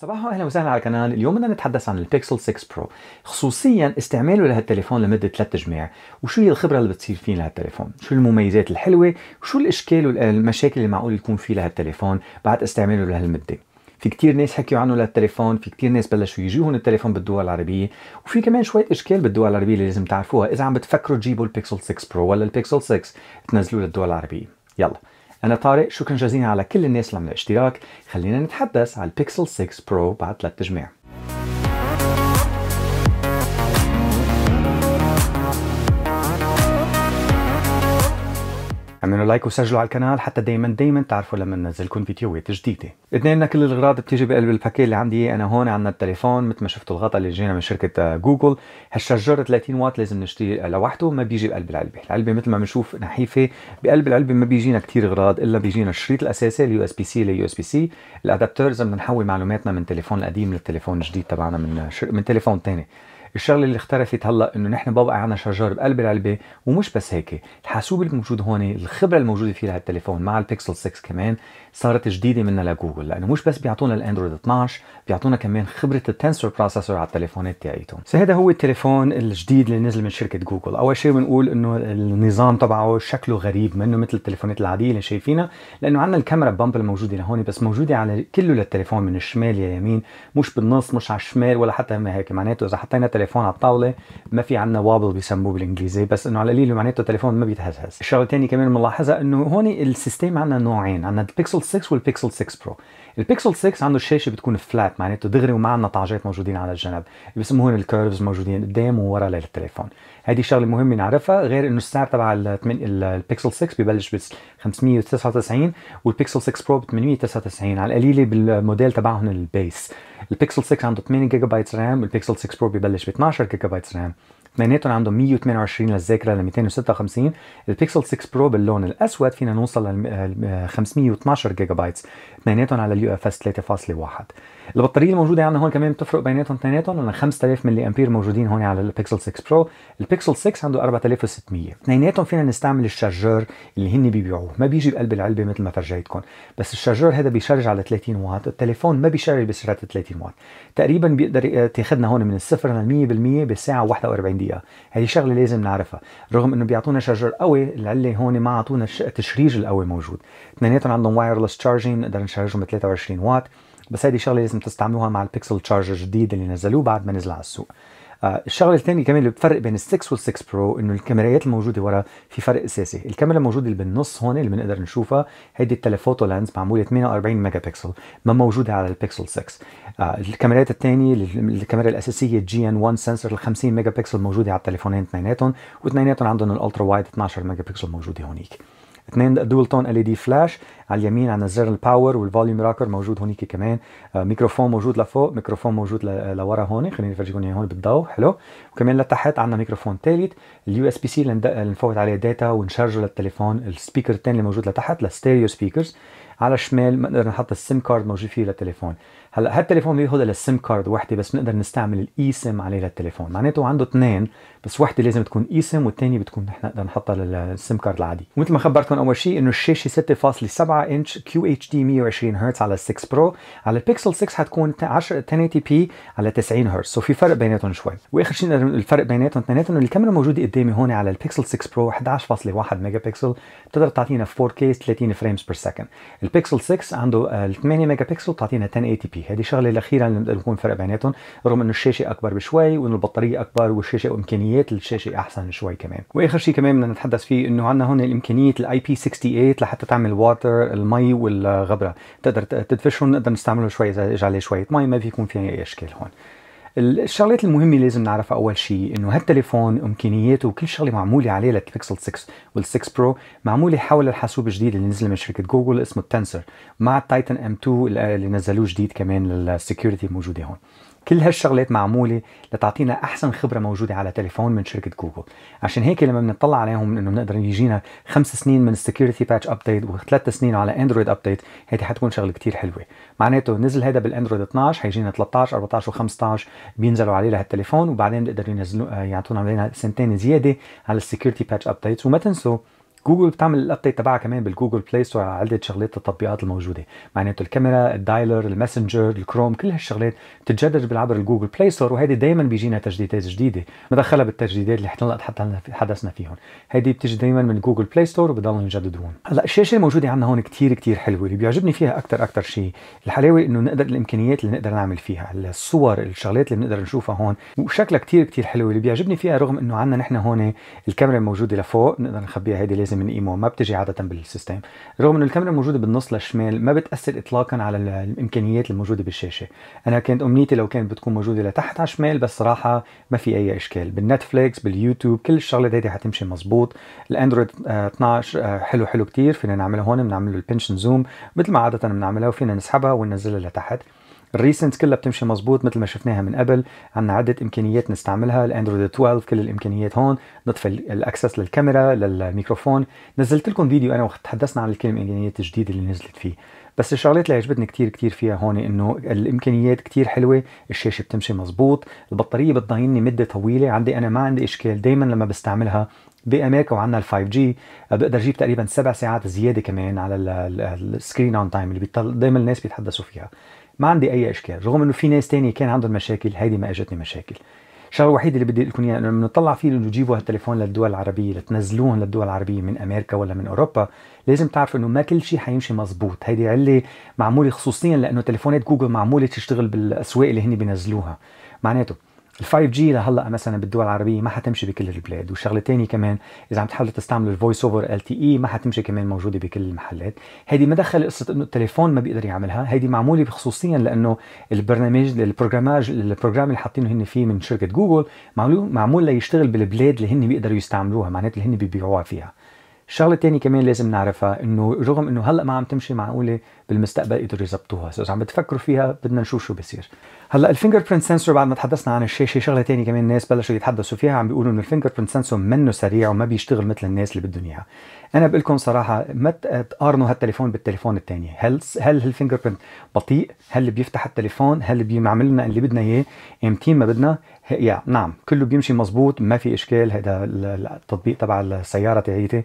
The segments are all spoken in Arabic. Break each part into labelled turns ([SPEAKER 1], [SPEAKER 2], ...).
[SPEAKER 1] صباح اهلا وسهلا على القناه، اليوم بدنا نتحدث عن البيكسل 6 برو، خصوصيا استعماله لهالتليفون لمده ثلاث جماع، وشو هي الخبره اللي بتصير فيه لهالتليفون، شو المميزات الحلوه، وشو الاشكال والمشاكل اللي معقول يكون فيه لهالتليفون بعد استعماله لهالمده. في كتير ناس حكيوا عنه للتليفون في كتير ناس بلشوا يجيهم التليفون بالدول العربية وفي كمان شوية إشكال بالدول العربية اللي لازم تعرفوها إذا عم بتفكروا تجيبوا البيكسل 6 برو ولا البيكسل 6 تنزلوه للدول العربية يلا أنا طارق شكرا جزيلا على كل الناس اللي عملوا اشتراك خلينا نتحدث على البيكسل 6 برو بعد ثلاث تجميع اعملوا لايك وسجلوا على القناه حتى دايما دايما تعرفوا لما ننزلكم فيديوهات جديده اثنين كل الغراض بتيجي بقلب الباكي اللي عندي انا هون عندنا التليفون مثل ما شفتوا الغطاء اللي جينا من شركه آه، جوجل هالشجر 30 واط لازم نشتري لوحده ما بيجي بقلب العلبه العلبه مثل ما بنشوف نحيفه بقلب العلبه ما بيجينا كثير غراض الا بيجينا الشريط الاساسي اليو اس بي سي ليو اس بي سي الادابترز بدنا نحول معلوماتنا من تليفون القديم للتليفون الجديد تبعنا من شر... من تليفون ثاني الشغله اللي اختلفت هلا انه نحن بابا عندنا شجار بقلب العلبه ومش بس هيك الحاسوب الموجود هون الخبره الموجوده فيه لهالتليفون مع البيكسل 6 كمان صارت جديده منها لجوجل لانه مش بس بيعطونا الاندرويد 12 بيعطونا كمان خبره التنسور بروسيسور على التليفونات تاعيتهم فهذا هو التليفون الجديد اللي نزل من شركه جوجل اول شيء بنقول انه النظام تبعه شكله غريب منه مثل التليفونات العاديه اللي شايفينها لانه عندنا الكاميرا بامب الموجوده لهون بس موجوده على كله للتليفون من الشمال لليمين يمين مش بالنص مش على الشمال ولا حتى هيك معناته اذا حطينا التليفون على الطاوله ما في عندنا وابل بيسموه بالانجليزي بس انه على القليل معناته التليفون ما بيتهزهز الشغله الثانيه كمان بنلاحظها انه هون السيستم عندنا نوعين عندنا البيكسل 6 والبيكسل 6 برو البيكسل 6 عنده الشاشه بتكون فلات معناته دغري وما عندنا طعجات موجودين على الجنب بسموهم الكيرفز موجودين قدام وورا للتليفون هذه شغله مهمه نعرفها غير انه السعر تبع البيكسل 6 ببلش ب 599 والبيكسل 6 برو ب 899 على القليله بالموديل تبعهم البيس البيكسل 6 عنده 8 جيجا بايت رام والبيكسل 6 برو ببلش ب 12 جيجا بايت رام اثنيناتهم عندهم 128 للذاكره ل 256 البيكسل 6 برو باللون الاسود فينا نوصل ل 512 جيجا بايت اثنيناتهم على اليو اف اس 3.1 البطاريه الموجوده عندنا يعني هون كمان بتفرق بيناتهم اثنيناتهم لانه 5000 ملي امبير موجودين هون على البيكسل 6 برو البيكسل 6 عنده 4600 اثنيناتهم فينا نستعمل الشارجر اللي هن بيبيعوه ما بيجي بقلب العلبه مثل ما فرجيتكم بس الشارجر هذا بيشارج على 30 واط التليفون ما بيشارج بسرعه 30 واط تقريبا بيقدر آه، تاخذنا هون من الصفر لل 100% بساعه 41 دقيقه هذه شغله لازم نعرفها رغم انه بيعطونا شارجر قوي العله هون ما اعطونا التشريج القوي موجود اثنيناتهم عندهم وايرلس تشارجينج نقدر نشارجهم ب 23 واط بس هذه شغله لازم تستعملوها مع البيكسل تشارجر الجديد اللي نزلوه بعد ما نزل على السوق آه الشغله الثانيه كمان اللي بتفرق بين ال6 وال6 برو انه الكاميرات الموجوده ورا في فرق اساسي الكاميرا الموجوده اللي بالنص هون اللي بنقدر نشوفها هيدي التليفوتو لانز معموله 48 ميجا بكسل ما موجوده على البيكسل 6 آه الكاميرات الثانيه الكاميرا الاساسيه جي ان 1 سنسور ال 50 ميجا بكسل موجوده على التليفونين اثنيناتهم واثنيناتهم عندهم الالترا وايد 12 ميجا بكسل موجوده هونيك اثنين دول تون ال دي فلاش على اليمين عندنا زر الباور والفوليوم راكر موجود هونيك كمان آه، ميكروفون موجود لفوق ميكروفون موجود لورا هون خليني افرجيكم اياه هون بالضوء حلو وكمان لتحت عندنا ميكروفون ثالث اليو اس بي سي اللي نفوت عليه داتا ونشارجه للتليفون السبيكر الثاني اللي موجود لتحت للستيريو سبيكرز على الشمال بنقدر نحط السيم كارد موجود فيه للتليفون هلا هالتليفون بياخذ للسيم كارد وحده بس بنقدر نستعمل الاي سيم عليه للتليفون معناته عنده اثنين بس وحده لازم تكون اي سيم والثانيه بتكون نحن نقدر نحطها للسيم كارد العادي ومثل ما خبرتكم اول شيء انه الشاشه 6.7 انش كيو اتش دي 120 هرتز على 6 برو على البيكسل 6 حتكون 10 1080 بي على 90 هرتز سو في فرق بيناتهم شوي واخر شيء الفرق بيناتهم اثنيناتهم انه الكاميرا موجوده قدامي هون على البيكسل 6 برو 11.1 ميجا بكسل بتقدر تعطينا 4K 30 فريمز بير سكند البيكسل 6 عنده 8 آه، ميجا بكسل بتعطينا 1080 بي بي هذه الشغله الاخيره اللي بكون فرق بيناتهم رغم انه الشاشه اكبر بشوي وانه البطاريه اكبر والشاشه وامكانيات الشاشه احسن شوي كمان واخر شيء كمان بدنا نتحدث فيه انه عندنا هون الامكانيه الاي بي 68 لحتى تعمل واتر المي والغبره تقدر تدفشهم نقدر نستعمله شوي اذا اجى عليه شويه مي ما بيكون في اي اشكال هون الشغلات المهمه اللي لازم نعرفها اول شيء انه هالتليفون امكانياته وكل شغله معموله عليه للبيكسل 6 وال6 برو معموله حول الحاسوب الجديد اللي نزل من شركه جوجل اسمه التنسر مع التايتن ام 2 اللي نزلوه جديد كمان للسكيورتي موجوده هون كل هالشغلات معموله لتعطينا احسن خبره موجوده على تليفون من شركه جوجل عشان هيك لما بنطلع عليهم انه بنقدر يجينا خمس سنين من السكيورتي باتش ابديت وثلاث سنين على اندرويد ابديت هيدي حتكون شغله كتير حلوه معناته نزل هذا بالاندرويد 12 حيجينا 13 14 و15 بينزلوا عليه لهالتليفون وبعدين بيقدروا ينزلوا آه، يعطونا علينا سنتين زياده على السكيورتي باتش ابديت وما تنسوا جوجل بتعمل الابديت تبعها كمان بالجوجل بلاي ستور على عده شغلات التطبيقات الموجوده معناته الكاميرا الدايلر الماسنجر الكروم كل هالشغلات بتتجدد بالعبر الجوجل بلاي ستور وهيدي دائما بيجينا تجديدات جديده مدخله بالتجديدات اللي حتى حدثنا فيهم هيدي بتجي دائما من جوجل بلاي ستور وبضلوا يجددون هلا الشاشه الموجوده عندنا هون كثير كثير حلوه اللي بيعجبني فيها اكثر اكثر شيء الحلاوه انه نقدر الامكانيات اللي نقدر نعمل فيها الصور الشغلات اللي بنقدر نشوفها هون وشكلها كثير كثير حلو اللي بيعجبني فيها رغم انه عندنا نحن هون الكاميرا الموجوده لفوق نقدر نخبيها هيدي لازم من ايمو ما بتجي عاده بالسيستم رغم انه الكاميرا موجودة بالنص للشمال ما بتاثر اطلاقا على الامكانيات الموجوده بالشاشه انا كانت امنيتي لو كانت بتكون موجوده لتحت على الشمال بس صراحه ما في اي اشكال بالنتفليكس باليوتيوب كل الشغلات هيدي حتمشي مزبوط الاندرويد 12 آه، آه، حلو حلو كتير فينا نعمله هون بنعمل له البنشن زوم مثل ما عاده بنعملها وفينا نسحبها وننزلها لتحت الريسنت كلها بتمشي مظبوط مثل ما شفناها من قبل عندنا عده امكانيات نستعملها الاندرويد 12 كل الامكانيات هون نطفي الاكسس للكاميرا للميكروفون نزلت لكم فيديو انا وقت تحدثنا عن الامكانيات الجديده اللي نزلت فيه بس الشغلات اللي عجبتني كتير كتير فيها هون انه الامكانيات كتير حلوه الشاشه بتمشي مزبوط البطاريه بتضايقني مده طويله عندي انا ما عندي اشكال دائما لما بستعملها بامريكا وعندنا ال 5 جي أه، بقدر اجيب تقريبا سبع ساعات زياده كمان على السكرين اون تايم اللي دائما الناس بيتحدثوا فيها ما عندي اي اشكال رغم انه في ناس تانية كان عندهم مشاكل هيدي ما اجتني مشاكل الشغله الوحيده اللي بدي لكم اياها انه نطلع فيه انه تجيبوا هالتليفون للدول العربيه لتنزلوهم للدول العربيه من امريكا ولا من اوروبا لازم تعرفوا انه ما كل شيء حيمشي مزبوط هيدي عله معموله خصوصيا لانه تليفونات جوجل معموله تشتغل بالاسواق اللي هن بينزلوها معناته ال 5G لهلا مثلا بالدول العربيه ما حتمشي بكل البلاد وشغله ثانيه كمان اذا عم تحاولوا تستعملوا الفويس اوفر ال تي اي e ما حتمشي كمان موجوده بكل المحلات هيدي ما دخل قصه انه التليفون ما بيقدر يعملها هيدي معموله خصوصيا لانه البرنامج البروجراماج البروجرام اللي حاطينه هن فيه من شركه جوجل معمول معمول ليشتغل بالبلاد اللي هن بيقدروا يستعملوها معناتها اللي هن بيبيعوها فيها الشغله الثانيه كمان لازم نعرفها انه رغم انه هلا ما عم تمشي معقوله بالمستقبل قدروا يظبطوها سو اذا عم بتفكروا فيها بدنا نشوف شو بصير هلا الفينجر برنت سنسور بعد ما تحدثنا عن الشاشه شغله ثانيه كمان الناس بلشوا يتحدثوا فيها عم بيقولوا انه الفينجر برنت سنسور منه سريع وما بيشتغل مثل الناس اللي بدهم اياها انا بقول لكم صراحه ما تقارنوا هالتليفون بالتليفون الثاني هل هل الفينجر برنت بطيء هل بيفتح التليفون هل بيعمل لنا اللي بدنا اياه امتين ما بدنا يا نعم كله بيمشي مزبوط ما في اشكال هذا التطبيق تبع السياره تاعيتي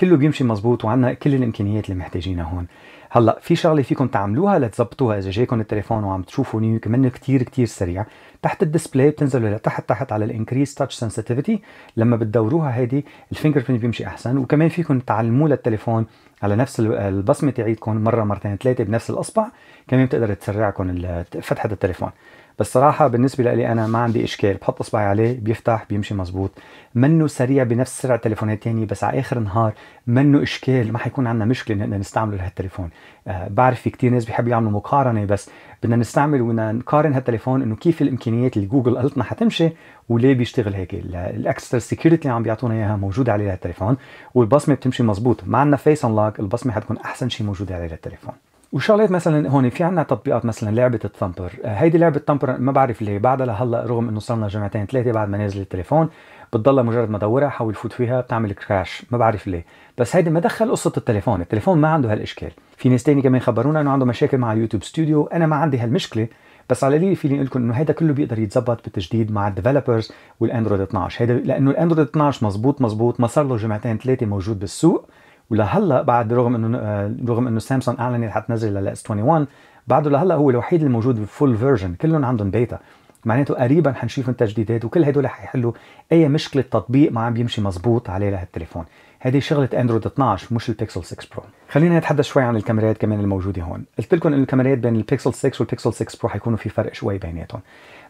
[SPEAKER 1] كله بيمشي مزبوط وعندنا كل الامكانيات اللي محتاجينها هون هلا في شغله فيكم تعملوها لتظبطوها اذا جايكم التليفون وعم تشوفوا نيو كمان كثير كثير سريع تحت الديسبلاي بتنزلوا لتحت تحت على الانكريز تاتش سنسيتيفيتي لما بتدوروها هيدي الفينجر برنت بيمشي احسن وكمان فيكم تعلموه للتليفون على نفس البصمه تعيدكم مره مرتين ثلاثه بنفس الاصبع كمان بتقدر تسرعكم فتحه التليفون بس صراحة بالنسبة لي أنا ما عندي إشكال بحط إصبعي عليه بيفتح بيمشي مزبوط منه سريع بنفس سرعة تليفونات تانية بس على آخر النهار منه إشكال ما حيكون عندنا مشكلة نقدر نستعمله لهالتليفون آه بعرف في كتير ناس بيحبوا يعملوا مقارنة بس بدنا نستعمل وبدنا نقارن هالتليفون إنه كيف الإمكانيات اللي جوجل قالتنا حتمشي وليه بيشتغل هيك الأكسترا سكيورتي اللي عم بيعطونا إياها موجودة عليه هالتليفون والبصمة بتمشي مزبوط ما عندنا فيس أنلاك البصمة حتكون أحسن شيء موجودة عليه هالتليفون وشغلات مثلا هون في عندنا تطبيقات مثلا لعبه الثمبر آه، هيدي لعبه الثمبر ما بعرف ليه بعدها لهلا رغم انه صار لنا جمعتين ثلاثه بعد ما نازل التليفون بتضلها مجرد ما دورها حاول فوت فيها بتعمل كراش ما بعرف ليه بس هيدي ما دخل قصه التليفون التليفون ما عنده هالاشكال في ناس تاني كمان خبرونا انه عنده مشاكل مع يوتيوب ستوديو انا ما عندي هالمشكله بس على القليل فيني اقول لكم انه هيدا كله بيقدر يتزبط بالتجديد مع الديفلوبرز والاندرويد 12 هيدا لانه الاندرويد 12 مزبوط مزبوط ما صار له جمعتين ثلاثه موجود بالسوق ولهلا بعد رغم انه آه، رغم انه سامسونج اعلنت حتنزل للاس 21 بعده لهلا هو الوحيد الموجود بفول فيرجن كلهم عندهم بيتا معناته قريبا حنشوف التجديدات وكل هدول حيحلوا اي مشكله تطبيق ما عم بيمشي مزبوط عليه لهالتليفون هذه شغله اندرويد 12 مش البيكسل 6 برو خلينا نتحدث شوي عن الكاميرات كمان الموجوده هون قلت لكم انه الكاميرات بين البيكسل 6 والبيكسل 6 برو حيكونوا في فرق شوي بيناتهم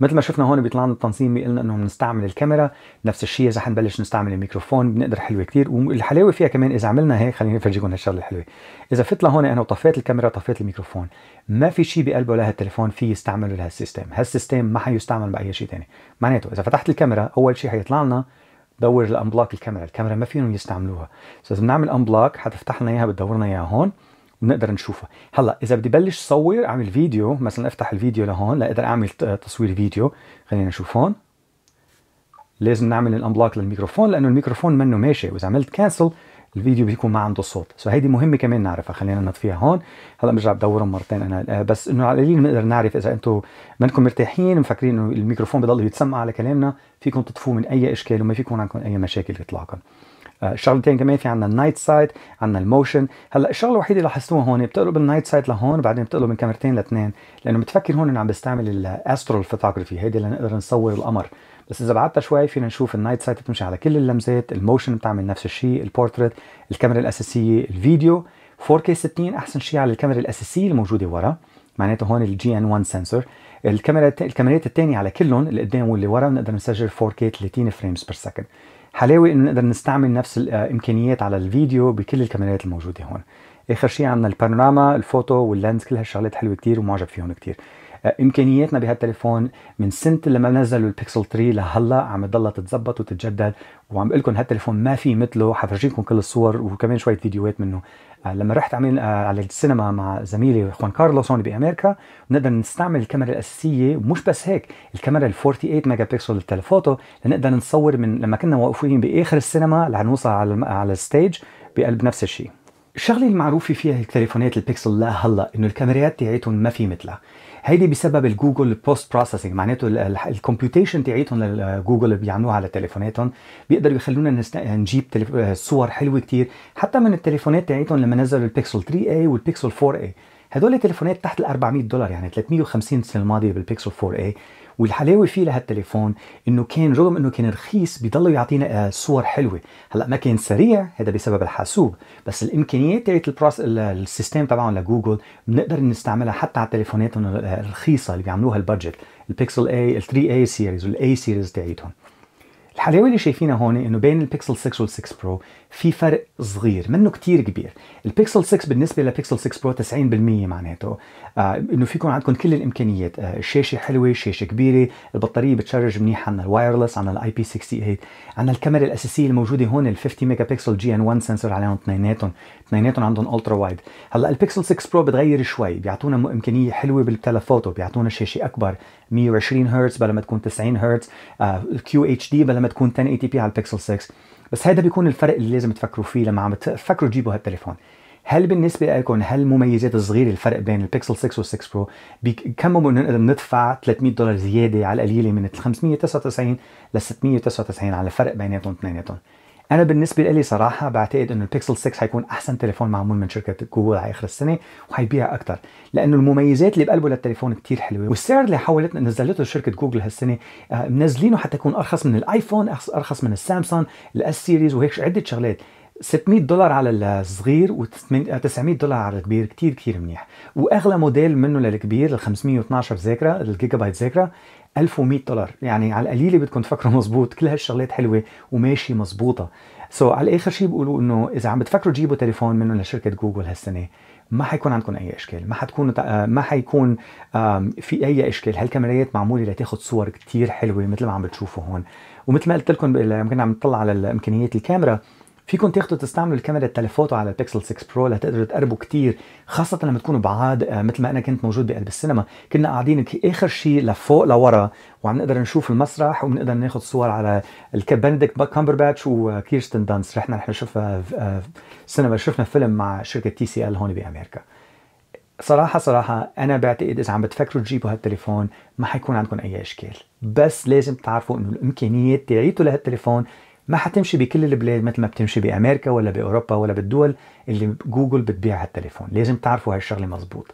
[SPEAKER 1] مثل ما شفنا هون بيطلع لنا التنظيم بيقول لنا انه بنستعمل الكاميرا نفس الشيء اذا حنبلش نستعمل الميكروفون بنقدر حلوه كثير والحلاوه فيها كمان اذا عملنا هيك خليني افرجيكم هالشغله الحلوه اذا فت لهون انا وطفيت الكاميرا طفيت الميكروفون ما في شيء بقلبه لهالتليفون في يستعمله لهالسيستم هالسيستم ما حيستعمل باي شيء ثاني معناته اذا فتحت الكاميرا اول شيء حيطلع لنا دور الانبلاك الكاميرا الكاميرا ما فيهم يستعملوها اذا بنعمل انبلاك حتفتح لنا اياها بتدور لنا اياها هون بنقدر نشوفها هلا اذا بدي بلش صور اعمل فيديو مثلا افتح الفيديو لهون لاقدر اعمل تصوير فيديو خلينا نشوف هون لازم نعمل الانبلوك للميكروفون لانه الميكروفون منه ماشي واذا عملت كانسل الفيديو بيكون ما عنده صوت سو هيدي مهمه كمان نعرفها خلينا نطفيها هون هلا برجع بدورهم مرتين انا آه، بس انه على القليل بنقدر نعرف اذا انتم منكم مرتاحين مفكرين انه الميكروفون بضل يتسمع على كلامنا فيكم تطفوه من اي اشكال وما فيكون عندكم اي مشاكل اطلاقا شغلتين كمان في عندنا النايت سايت عندنا الموشن هلا الشغله الوحيده اللي لاحظتوها هون بتقلب النايت سايت لهون بعدين بتقلب من كاميرتين لاثنين لانه بتفكر هون انه عم بستعمل الاسترول فوتوغرافي هيدي لنقدر نصور القمر بس اذا بعدتها شوي فينا نشوف النايت سايت بتمشي على كل اللمزات الموشن بتعمل نفس الشيء البورتريت الكاميرا الاساسيه الفيديو 4K 60 احسن شيء على الكاميرا الاساسيه الموجوده ورا معناته هون الجي ان 1 سنسور الكاميرا الكاميرات الثانيه على كلهم اللي قدام واللي ورا بنقدر نسجل 4K 30 فريمز بير سكند حلاوة انه نقدر نستعمل نفس الامكانيات آه، على الفيديو بكل الكاميرات الموجودة هون اخر شيء عندنا البانوراما الفوتو واللينز كل هالشغلات حلوة كتير ومعجب فيهم كتير آه، امكانياتنا بهالتليفون من سنه لما نزلوا البيكسل 3 لهلا عم تضلها تتظبط وتتجدد وعم بقول لكم هالتليفون ما في مثله حفرجيكم كل الصور وكمان شويه فيديوهات منه آه، لما رحت عمل آه، على السينما مع زميلي خوان كارلوس هون بامريكا بنقدر نستعمل الكاميرا الاساسيه ومش بس هيك الكاميرا ال 48 ميجا بكسل التلفوتو لنقدر نصور من لما كنا واقفين باخر السينما لنوصل على على الستيج بقلب نفس الشيء الشغله المعروفه فيها التليفونات البيكسل لهلا انه الكاميرات تاعتهم ما في مثلها هيدي بسبب الجوجل بوست بروسيسنج معناته الكمبيوتيشن تاعيتهم الجوجل اللي بيعملوها على تليفوناتهم بيقدروا يخلونا نجيب صور حلوه كتير حتى من التليفونات تاعيتهم لما نزلوا البيكسل 3 a والبيكسل 4 a هدول التليفونات تحت ال 400 دولار يعني 350 السنه الماضيه بالبيكسل 4 a والحلاوه فيه لهالتليفون انه كان رغم انه كان رخيص بيضل يعطينا آه، صور حلوه هلا ما كان سريع هذا بسبب الحاسوب بس الامكانيات تاعت البروس السيستم تبعهم لجوجل بنقدر نستعملها حتى على التليفونات الرخيصه اللي بيعملوها البادجت البيكسل اي ال 3 اي سيريز والاي سيريز تاعتهم الحلاوه اللي شايفينها هون انه بين البيكسل 6 وال6 برو في فرق صغير منه كتير كبير البيكسل 6 بالنسبه للبيكسل 6 برو 90% معناته آه انه فيكم عندكم كل الامكانيات آه الشاشه حلوه الشاشه كبيره البطاريه بتشارج منيح عندنا الوايرلس عندنا الاي بي 68 عندنا الكاميرا الاساسيه الموجوده هون ال 50 ميجا بكسل جي ان 1 سنسور عليهم اثنيناتهم اثنيناتهم عندهم الترا وايد هلا البيكسل 6 برو بتغير شوي بيعطونا امكانيه حلوه بالتلفوتو بيعطونا شاشه اكبر 120 هرتز بلا ما تكون 90 هرتز كيو اتش دي بلا ما تكون 1080 بي على البيكسل 6 بس هذا بيكون الفرق اللي لازم تفكروا فيه لما عم تفكروا تجيبوا هالتليفون هل بالنسبة لكم هل مميزات الصغيرة الفرق بين البيكسل 6 وال 6 برو بكم ندفع 300 دولار زيادة على القليلة من 599 ل 699 على الفرق بيناتهم اثنيناتهم انا بالنسبه لي صراحه بعتقد انه البيكسل 6 حيكون احسن تليفون معمول من شركه جوجل على اخر السنه وحيبيع اكثر لانه المميزات اللي بقلبه للتليفون كثير حلوه والسعر اللي حولت نزلته شركه جوجل هالسنه آه، منزلينه حتى يكون ارخص من الايفون ارخص من السامسونج الاس سيريز وهيك عده شغلات 600 دولار على الصغير و900 آه، دولار على الكبير كتير كتير منيح واغلى موديل منه للكبير ال 512 ذاكره الجيجا بايت ذاكره 1100 دولار يعني على القليله بدكم تفكروا مزبوط كل هالشغلات حلوه وماشي مزبوطه سو so, على الاخر شيء بيقولوا انه اذا عم بتفكروا تجيبوا تليفون منهم لشركه جوجل هالسنه ما حيكون عندكم اي اشكال ما حتكون آه، ما حيكون في اي اشكال هالكاميرات معموله لتاخذ صور كتير حلوه مثل ما عم بتشوفوا هون ومثل ما قلت لكم يمكن عم نطلع على امكانيات الكاميرا فيكم تاخدوا تستعملوا الكاميرا التلفوتو على البيكسل 6 برو لتقدروا تقربوا كتير خاصة لما تكونوا بعاد آه، مثل ما أنا كنت موجود بقلب السينما كنا قاعدين آخر شيء لفوق لورا وعم نقدر نشوف المسرح وبنقدر ناخذ صور على بنديكت كامبرباتش وكيرستن دانس رحنا رح نشوف آه، آه، سينما شفنا فيلم مع شركة تي سي ال هون بأمريكا صراحة صراحة أنا بعتقد إذا عم بتفكروا تجيبوا هالتليفون ما حيكون عندكم أي إشكال بس لازم تعرفوا إنه الإمكانيات تاعيته لهالتليفون ما حتمشي بكل البلاد مثل ما بتمشي بامريكا ولا باوروبا ولا بالدول اللي جوجل بتبيع هالتليفون لازم تعرفوا هالشغله مزبوط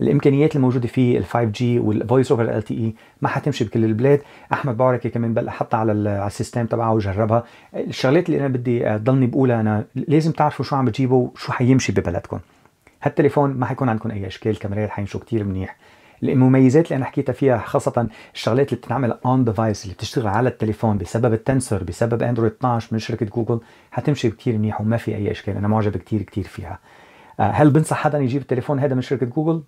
[SPEAKER 1] الامكانيات الموجوده فيه ال 5G والفويس اوفر ال تي اي ما حتمشي بكل البلاد احمد بعركي كمان بلق حطها على على السيستم تبعه وجربها الشغلات اللي انا بدي ضلني بقولها انا لازم تعرفوا شو عم بتجيبوا وشو حيمشي ببلدكم هالتليفون ما حيكون عندكم اي اشكال كاميرات حيمشوا كثير منيح المميزات اللي انا حكيتها فيها خاصه الشغلات اللي بتنعمل اون ديفايس اللي بتشتغل على التليفون بسبب التنسر بسبب اندرويد 12 من شركه جوجل حتمشي كثير منيح وما في اي اشكال انا معجب كثير كثير فيها آه، هل بنصح حدا يجيب التليفون هذا من شركه جوجل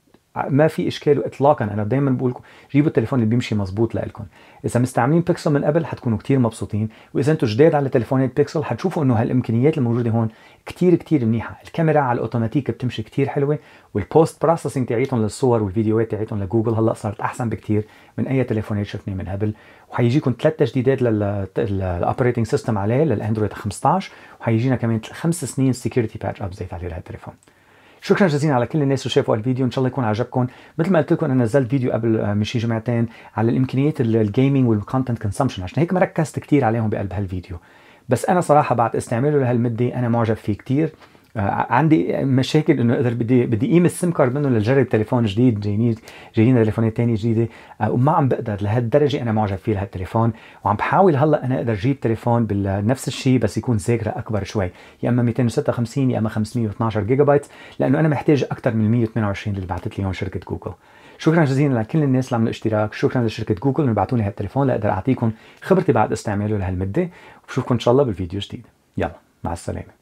[SPEAKER 1] ما في اشكال اطلاقا انا دايما بقول لكم جيبوا التليفون اللي بيمشي مظبوط لكم اذا مستعملين بيكسل من قبل حتكونوا كثير مبسوطين واذا انتم جداد على تليفونات بيكسل حتشوفوا انه هالامكانيات الموجوده هون كثير كثير منيحه الكاميرا على الاوتوماتيك بتمشي كثير حلوه والبوست بروسيسنج تاعيتهم للصور والفيديوهات تاعيتهم لجوجل هلا صارت احسن بكثير من اي تليفونات شفناه من قبل وحيجيكم ثلاث تجديدات للاوبريتنج سيستم عليه للاندرويد 15 وحيجينا كمان خمس سنين سكيورتي باتش ابديت عليه لهالتليفون شكرا جزيلا على كل الناس اللي شافوا الفيديو ان شاء الله يكون عجبكم مثل ما قلت لكم انا نزلت فيديو قبل آه، من جمعتين على الامكانيات الجيمنج والكونتنت كونسومشن عشان هيك ما ركزت كثير عليهم بقلب هالفيديو بس انا صراحه بعد استعماله لهالمده انا معجب فيه كثير آه، عندي مشاكل انه اقدر بدي بدي قيم السم كارد منه لجرب تليفون جديد جايين جايين تليفونات ثانيه جديده آه، وما عم بقدر لهالدرجه انا معجب فيه لهالتليفون وعم بحاول هلا انا اقدر اجيب تليفون بنفس الشيء بس يكون ذاكره اكبر شوي يا اما 256 يا اما 512 جيجا بايت لانه انا محتاج اكثر من 128 اللي بعثت لي اياهم شركه جوجل شكرا جزيلا لكل الناس اللي عملوا اشتراك شكرا لشركه جوجل اللي بعثوا لي هالتليفون لاقدر اعطيكم خبرتي بعد استعماله لهالمده وبشوفكم ان شاء الله بالفيديو جديد يلا مع السلامه